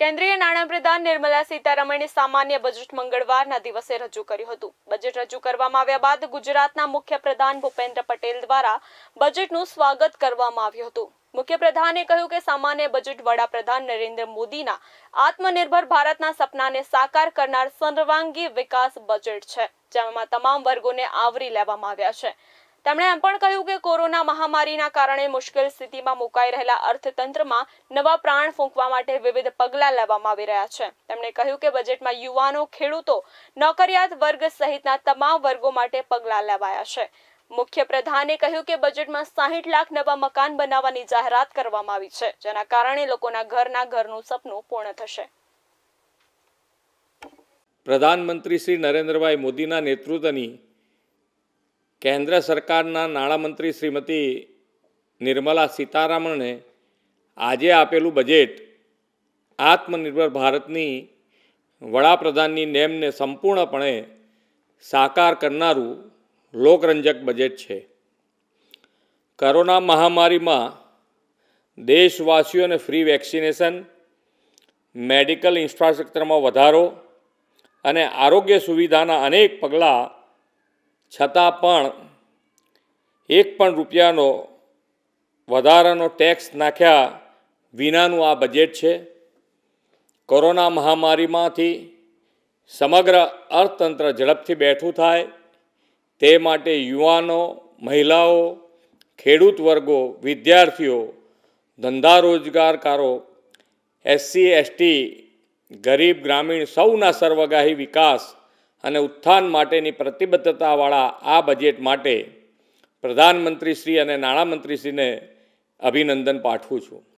કેન્દ્રીય નાણાપ્રધાન નિર્મલા સીતારમણે સામાન્ય બજેટ મંગળવારના દિવસે રજૂ કર્યું હતું બજેટ રજૂ કરવામાં આવ્યા બાદ ગુજરાતના મુખ્યપ્રધાન ભૂપેન્દ્ર પટેલ દ્વારા બજેટનું સ્વાગત કરવામાં આવ્યું હતું મુખ્યપ્રધાને કહ્યું કે સામાન્ય બજેટ વડાપ્રધાન નરેન્દ્ર મોદીના આત્મનિર્ભર ભારતના સપનાને સાકાર કરનાર સર્વાંગી વિકાસ બજેટ છે જેમાં તમામ વર્ગોને આવરી લેવામાં આવ્યા છે તેમણે એમ પણ કહ્યું કે કોરોના મહામારીના કારણે મુશ્કેલ સ્થિતિમાં મુકાઈ રહેલા અર્થતંત્રમાં નવા પ્રાણ ફૂંકવા માટે વિવિધ પગલાં લેવામાં આવી રહ્યા છે તેમણે કહ્યું કે બજેટમાં યુવાનો ખેડૂતો નોકરિયાત વર્ગ સહિતના તમામ વર્ગો માટે પગલાં લેવાયા છે મુખ્ય પ્રધાને કહ્યું કે બજેટમાં સાહીઠ લાખ નવા મકાન બનાવવાની જાહેરાત કરવામાં આવી છે જેના કારણે લોકોના ઘરના ઘરનું સપનું પૂર્ણ થશે પ્રધાનમંત્રી શ્રી નરેન્દ્રભાઈ મોદીના નેતૃત્વની કેન્દ્ર સરકારના નાણામંત્રી શ્રીમતી નિર્મલા સીતારામણે આજે આપેલું બજેટ આત્મનિર્ભર ભારતની વડાપ્રધાનની નેમને સંપૂર્ણપણે સાકાર કરનારું લોકરંજક બજેટ છે કોરોના મહામારીમાં દેશવાસીઓને ફ્રી વેક્સિનેશન મેડિકલ ઇન્ફ્રાસ્ટ્રક્ચરમાં વધારો અને આરોગ્ય સુવિધાના અનેક પગલાં છતાં પણ એક પણ રૂપિયાનો વધારાનો ટેક્સ નાખ્યા વિનાનું આ બજેટ છે કોરોના મહામારીમાંથી સમગ્ર અર્થતંત્ર ઝડપથી બેઠું થાય તે માટે યુવાનો મહિલાઓ ખેડૂત વર્ગો વિદ્યાર્થીઓ ધંધા રોજગારકારો એસસી એસટી ગરીબ ગ્રામીણ સૌના સર્વગાહી વિકાસ અને ઉત્થાન માટેની પ્રતિબદ્ધતાવાળા આ બજેટ માટે પ્રધાનમંત્રીશ્રી અને નાણામંત્રીશ્રીને અભિનંદન પાઠવું છું